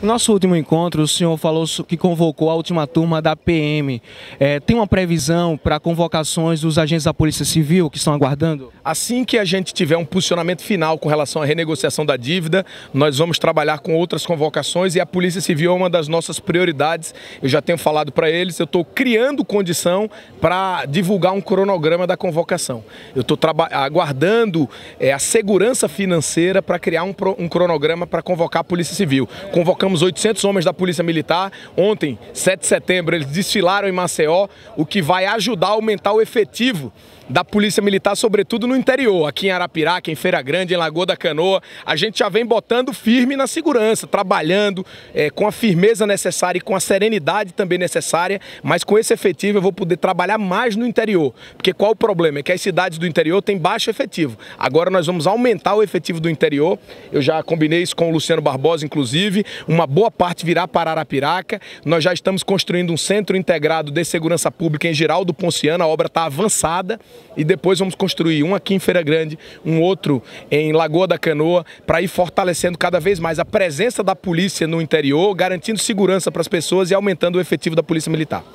No nosso último encontro, o senhor falou que convocou a última turma da PM. É, tem uma previsão para convocações dos agentes da Polícia Civil que estão aguardando? Assim que a gente tiver um posicionamento final com relação à renegociação da dívida, nós vamos trabalhar com outras convocações e a Polícia Civil é uma das nossas prioridades. Eu já tenho falado para eles, eu estou criando condição para divulgar um cronograma da convocação. Eu estou aguardando é, a segurança financeira para criar um, um cronograma para convocar a Polícia Civil. Convocamos Convocamos 800 homens da Polícia Militar. Ontem, 7 de setembro, eles desfilaram em Maceió, o que vai ajudar a aumentar o efetivo da Polícia Militar, sobretudo no interior, aqui em Arapiraca, em Feira Grande, em Lagoa da Canoa. A gente já vem botando firme na segurança, trabalhando é, com a firmeza necessária e com a serenidade também necessária, mas com esse efetivo eu vou poder trabalhar mais no interior. Porque qual o problema? É que as cidades do interior têm baixo efetivo. Agora nós vamos aumentar o efetivo do interior. Eu já combinei isso com o Luciano Barbosa, inclusive uma boa parte virá para Arapiraca. Nós já estamos construindo um centro integrado de segurança pública em do Ponciano, a obra está avançada e depois vamos construir um aqui em Feira Grande, um outro em Lagoa da Canoa, para ir fortalecendo cada vez mais a presença da polícia no interior, garantindo segurança para as pessoas e aumentando o efetivo da Polícia Militar.